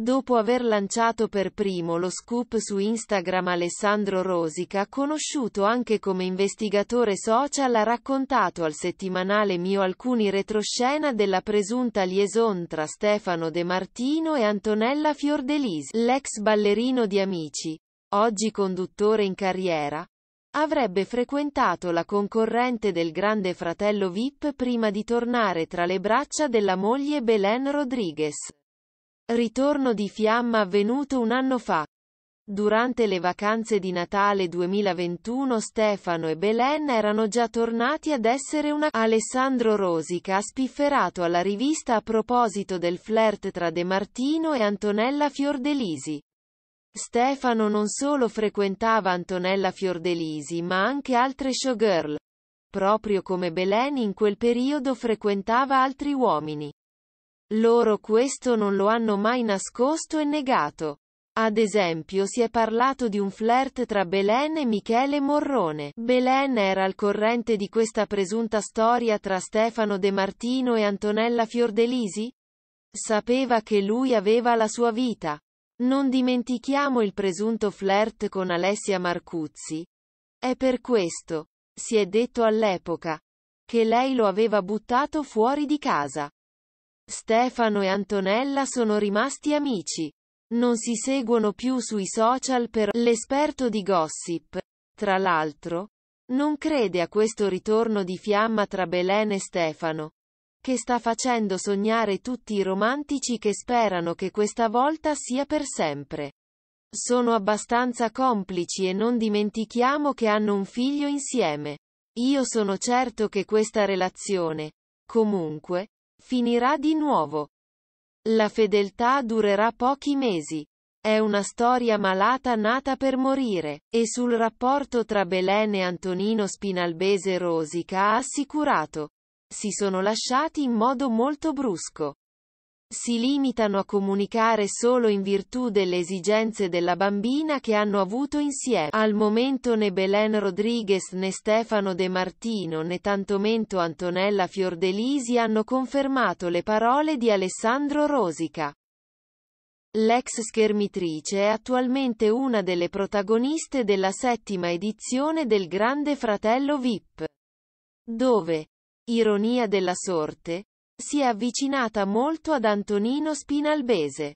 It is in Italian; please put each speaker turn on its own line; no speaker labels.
Dopo aver lanciato per primo lo scoop su Instagram Alessandro Rosica, conosciuto anche come investigatore social, ha raccontato al settimanale Mio alcuni retroscena della presunta liaison tra Stefano De Martino e Antonella Fiordelis, l'ex ballerino di Amici, oggi conduttore in carriera. Avrebbe frequentato la concorrente del grande fratello VIP prima di tornare tra le braccia della moglie Belen Rodriguez. Ritorno di fiamma avvenuto un anno fa. Durante le vacanze di Natale 2021 Stefano e Belen erano già tornati ad essere una... Alessandro Rosica ha spifferato alla rivista a proposito del flirt tra De Martino e Antonella Fiordelisi. Stefano non solo frequentava Antonella Fiordelisi ma anche altre showgirl. Proprio come Belen in quel periodo frequentava altri uomini. Loro questo non lo hanno mai nascosto e negato. Ad esempio si è parlato di un flirt tra Belen e Michele Morrone. Belen era al corrente di questa presunta storia tra Stefano De Martino e Antonella Fiordelisi? Sapeva che lui aveva la sua vita. Non dimentichiamo il presunto flirt con Alessia Marcuzzi. È per questo, si è detto all'epoca, che lei lo aveva buttato fuori di casa. Stefano e Antonella sono rimasti amici. Non si seguono più sui social per l'esperto di gossip. Tra l'altro, non crede a questo ritorno di fiamma tra Belen e Stefano, che sta facendo sognare tutti i romantici che sperano che questa volta sia per sempre. Sono abbastanza complici e non dimentichiamo che hanno un figlio insieme. Io sono certo che questa relazione, comunque, Finirà di nuovo. La fedeltà durerà pochi mesi. È una storia malata nata per morire, e sul rapporto tra Belen e Antonino Spinalbese Rosica ha assicurato. Si sono lasciati in modo molto brusco si limitano a comunicare solo in virtù delle esigenze della bambina che hanno avuto insieme. Al momento né Belen Rodriguez né Stefano De Martino né tantomento Antonella Fiordelisi hanno confermato le parole di Alessandro Rosica. L'ex schermitrice è attualmente una delle protagoniste della settima edizione del Grande Fratello VIP, dove, ironia della sorte, si è avvicinata molto ad Antonino Spinalbese.